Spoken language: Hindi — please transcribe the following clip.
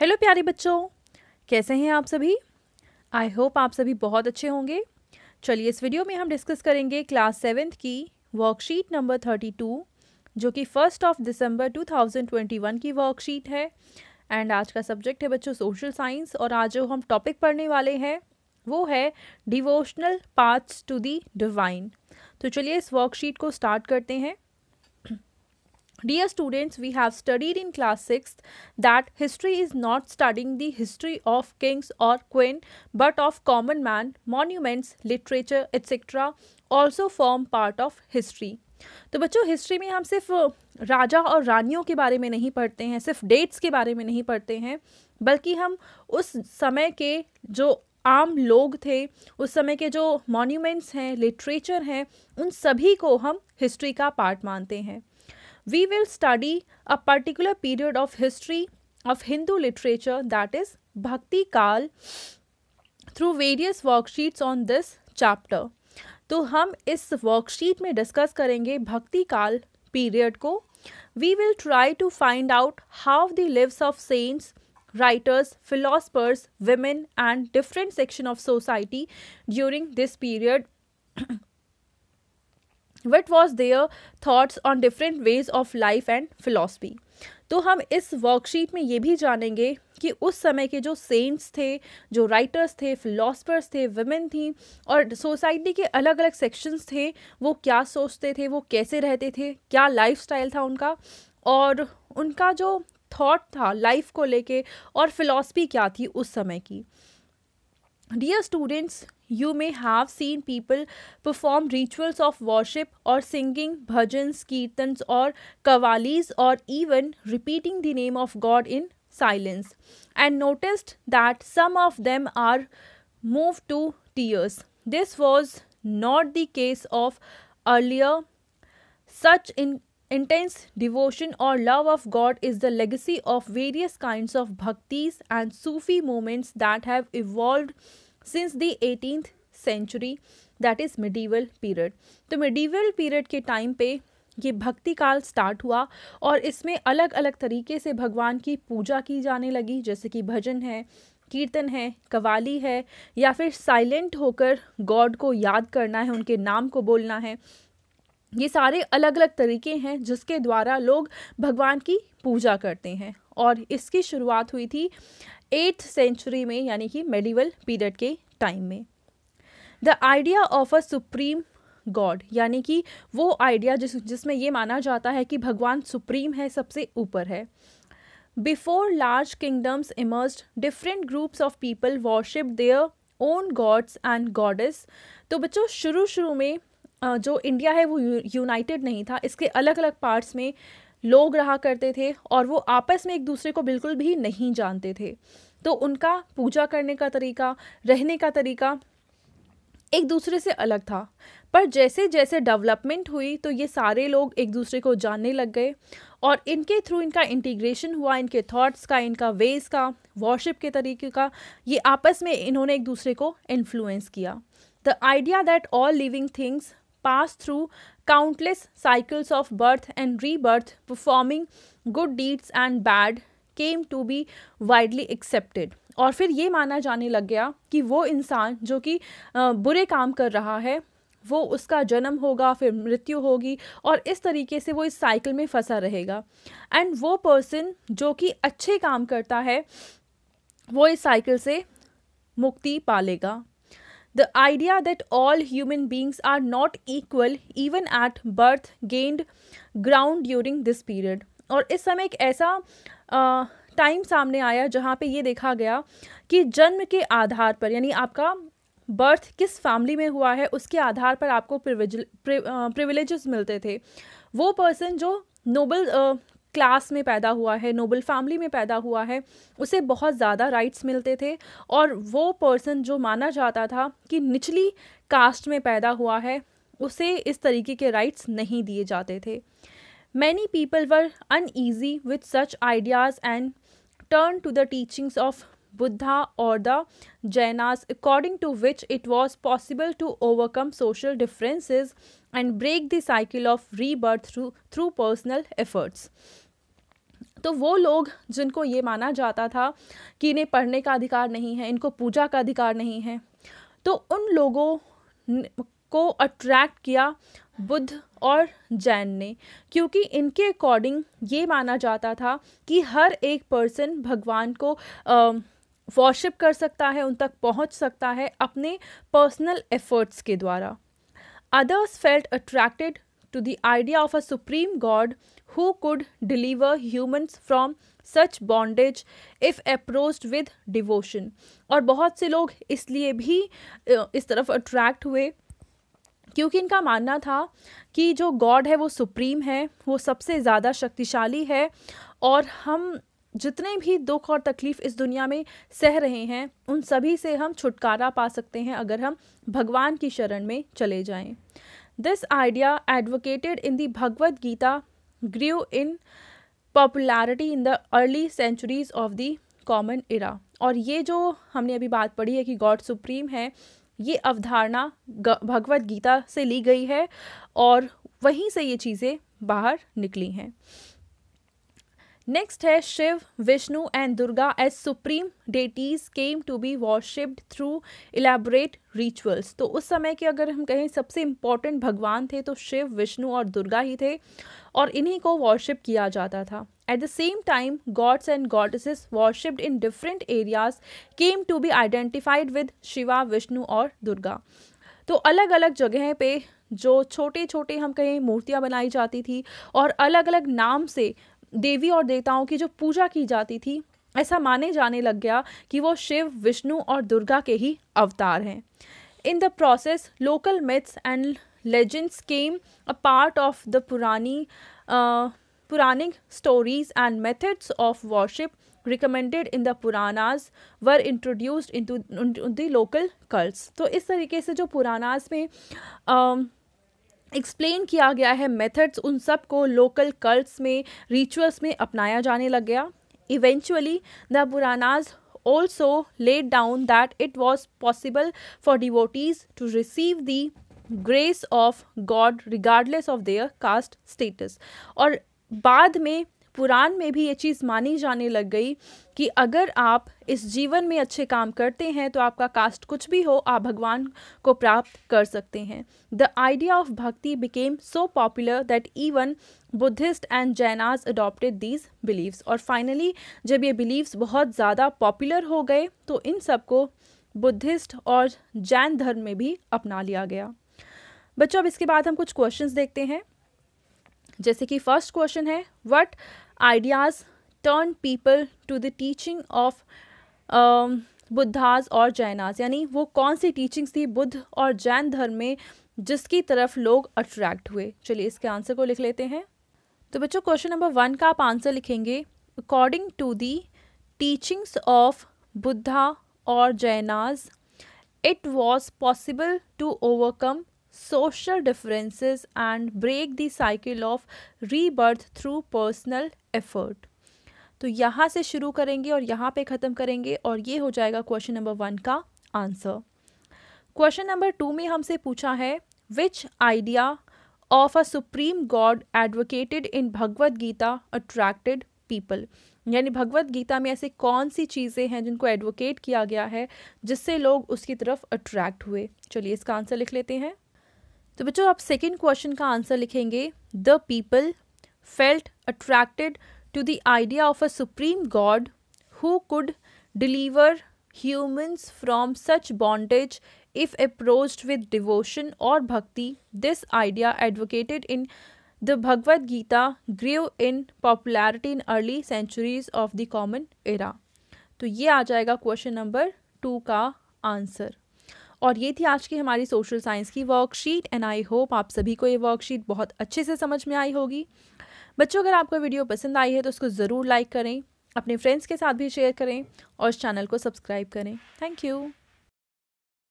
हेलो प्यारे बच्चों कैसे हैं आप सभी आई होप आप सभी बहुत अच्छे होंगे चलिए इस वीडियो में हम डिस्कस करेंगे क्लास सेवेंथ की वर्कशीट नंबर थर्टी टू जो कि first of December two thousand twenty one की वर्कशीट है एंड आज का सब्जेक्ट है बच्चों सोशल साइंस और आज जो हम टॉपिक पढ़ने वाले हैं वो है devotional paths to the divine तो चलिए इस वर्कशीट को स्टार्ट करते हैं Dear students, we have studied in class 6th that history is not studying the history of kings or queen but of common man, monuments, literature, etc. also form part of history. तो बच्चों हिस्ट्री में हम सिर्फ राजा और रानियों के बारे में नहीं पढ़ते हैं सिर्फ डेट्स के बारे में नहीं पढ़ते हैं बल्कि हम उस समय के जो आम लोग थे उस समय के जो मॉन्यूमेंट्स हैं लिटरेचर हैं उन सभी को हम हिस्ट्री का पार्ट मानते हैं we will study a particular period of history of Hindu literature that is Bhakti Kal through various worksheets on this chapter. तो हम इस वर्कशीट में डिस्कस करेंगे भक्ति काल पीरियड को we will try to find out how the lives of saints writers, philosophers, women and different section of society during this period what was their thoughts on different ways of life and philosophy तो हम इस वर्कशीट में ये भी जानेंगे कि उस समय के जो सेंट्स थे जो राइटर्स थे फिलोसफर्स थे वुमेन थी और सोसाइटी के अलग अलग सेक्शंस थे वो क्या सोचते थे वो कैसे रहते थे क्या स्टाइल था उनका और उनका जो थाट था लाइफ को लेके और फिलासफ़ी क्या थी उस समय की Dear students, you may have seen people perform rituals of worship or singing bhajans, kirtans or kavalis or even repeating the name of God in silence and noticed that some of them are moved to tears. This was not the case of earlier such in Intense devotion or love of God is the legacy of various kinds of bhaktis and Sufi movements that have evolved since the 18th century that is medieval period तो medieval period ke time pe ये भक्ति काल स्टार्ट हुआ और इसमें अलग अलग तरीके से भगवान की पूजा की जाने लगी जैसे कि भजन है कीर्तन है कवाली है या फिर साइलेंट होकर गॉड को याद करना है उनके नाम को बोलना है ये सारे अलग अलग तरीके हैं जिसके द्वारा लोग भगवान की पूजा करते हैं और इसकी शुरुआत हुई थी एट्थ सेंचुरी में यानी कि मेडिवल पीरियड के टाइम में the idea of a supreme god यानी कि वो आइडिया जिस जिसमें ये माना जाता है कि भगवान सुप्रीम है सबसे ऊपर है before large kingdoms emerge different groups of people worship their own gods and goddess तो बच्चों शुरू शुरू में जो इंडिया है वो यूनाइटेड नहीं था इसके अलग अलग पार्ट्स में लोग रहा करते थे और वो आपस में एक दूसरे को बिल्कुल भी नहीं जानते थे तो उनका पूजा करने का तरीका रहने का तरीका एक दूसरे से अलग था पर जैसे जैसे डेवलपमेंट हुई तो ये सारे लोग एक दूसरे को जानने लग गए और इनके थ्रू इनका इंटीग्रेशन हुआ इनके थॉट्स का इनका वेज का वॉरशिप के तरीके का ये आपस में इन्होंने एक दूसरे को इन्फ्लुएंस किया the idea that all living things pass through countless cycles of birth and rebirth performing good deeds and bad came to be widely accepted और फिर ये माना जाने लग गया कि वो इंसान जो कि बुरे काम कर रहा है वो उसका जन्म होगा फिर मृत्यु होगी और इस तरीके से वो इस साइकिल में फंसा रहेगा एंड वो पर्सन जो कि अच्छे काम करता है वो इस साइकिल से मुक्ति पालेगा The idea that all human beings are not equal even at birth gained ground during this period. और इस समय एक ऐसा टाइम सामने आया जहाँ पे ये देखा गया कि जन्म के आधार पर यानी आपका बर्थ किस फैमिली में हुआ है उसके आधार पर आपको प्रिविलेज मिलते थे वो पर्सन जो नोबल क्लास में पैदा हुआ है नोबल फैमिली में पैदा हुआ है उसे बहुत ज़्यादा राइट्स मिलते थे और वो पर्सन जो माना जाता था कि निचली कास्ट में पैदा हुआ है उसे इस तरीके के राइट्स नहीं दिए जाते थे many people were uneasy with such ideas and turn to the teachings of Buddha और the Jainas according to which it was possible to overcome social differences and break the cycle of rebirth through through personal efforts तो वो लोग जिनको ये माना जाता था कि इन्हें पढ़ने का अधिकार नहीं है इनको पूजा का अधिकार नहीं है तो उन लोगों को अट्रैक्ट किया बुद्ध और जैन ने क्योंकि इनके अकॉर्डिंग ये माना जाता था कि हर एक पर्सन भगवान को वॉशिप कर सकता है उन तक पहुंच सकता है अपने पर्सनल एफर्ट्स के द्वारा others felt attracted to the idea of a supreme God who could deliver humans from such bondage if approached with devotion और बहुत से लोग इसलिए भी इस तरफ अट्रैक्ट हुए क्योंकि इनका मानना था कि जो गॉड है वो सुप्रीम है वो सबसे ज़्यादा शक्तिशाली है और हम जितने भी दुख और तकलीफ़ इस दुनिया में सह रहे हैं उन सभी से हम छुटकारा पा सकते हैं अगर हम भगवान की शरण में चले जाएं this idea advocated in the Bhagavad Gita grew in popularity in the early centuries of the common era और ये जो हमने अभी बात पढ़ी है कि गॉड सुप्रीम है ये अवधारणा भगवद गीता से ली गई है और वहीं से ये चीज़ें बाहर निकली हैं नेक्स्ट है Shiva Vishnu and Durga as supreme deities came to be worshipped through elaborate rituals तो उस समय के अगर हम कहें सबसे इम्पॉर्टेंट भगवान थे तो शिव विष्णु और दुर्गा ही थे और इन्हीं को वॉशिप किया जाता था at the same time gods and goddesses worshipped in different areas came to be identified with Shiva Vishnu और दुर्गा तो अलग अलग जगह पे जो छोटे छोटे हम कहें मूर्तियाँ बनाई जाती थी और अलग अलग नाम से देवी और देवताओं की जो पूजा की जाती थी ऐसा माने जाने लग गया कि वो शिव विष्णु और दुर्गा के ही अवतार हैं in the process local myths and legends came a part of the पुरानी Puranic stories and methods of worship recommended in the Puranas were introduced into the local cults तो इस तरीके से जो पुरानाज में uh, एक्सप्लेन किया गया है मेथड्स उन सब को लोकल कल्ट्स में रिचुअल्स में अपनाया जाने लग गया eventually the Puranas also laid down that it was possible for devotees to receive the grace of god regardless of their caste status और बाद में पुराण में भी ये चीज़ मानी जाने लग गई कि अगर आप इस जीवन में अच्छे काम करते हैं तो आपका कास्ट कुछ भी हो आप भगवान को प्राप्त कर सकते हैं the idea of bhakti became so popular that even Buddhists and Jainas adopted these beliefs और फाइनली जब ये बिलीव्स बहुत ज़्यादा पॉपुलर हो गए तो इन सबको बुद्धिस्ट और जैन धर्म में भी अपना लिया गया बच्चों अब इसके बाद हम कुछ क्वेश्चंस देखते हैं जैसे कि फर्स्ट क्वेश्चन है what ideas turn people to the teaching of Buddhas और जैनाज यानी वो कौन सी टीचिंग्स थी बुद्ध और जैन धर्म में जिसकी तरफ लोग अट्रैक्ट हुए चलिए इसके आंसर को लिख लेते हैं तो बच्चों क्वेश्चन नंबर वन का आप आंसर लिखेंगे according to the teachings of Buddha और Jainas it was possible to overcome social differences and break the cycle of rebirth through personal effort. तो यहाँ से शुरू करेंगे और यहाँ पे ख़त्म करेंगे और ये हो जाएगा क्वेश्चन नंबर वन का आंसर क्वेश्चन नंबर टू में हमसे पूछा है which idea of a supreme god advocated in Bhagavad Gita attracted people यानी भगवत गीता में ऐसे कौन सी चीज़ें हैं जिनको एडवोकेट किया गया है जिससे लोग उसकी तरफ अट्रैक्ट हुए चलिए इसका आंसर लिख लेते हैं तो बच्चों आप सेकेंड क्वेश्चन का आंसर लिखेंगे the people felt attracted to the idea of a supreme god who could deliver humans from such bondage if approach with devotion और भक्ति this idea advocated in the Bhagavad Gita grew in popularity in early centuries of the common era तो ये आ जाएगा क्वेश्चन नंबर टू का आंसर और ये थी आज की हमारी सोशल साइंस की वर्कशीट एंड आई होप आप सभी को ये वर्कशीट बहुत अच्छे से समझ में आई होगी बच्चों अगर आपको वीडियो पसंद आई है तो उसको ज़रूर लाइक करें अपने फ्रेंड्स के साथ भी शेयर करें और इस चैनल को सब्सक्राइब करें थैंक यू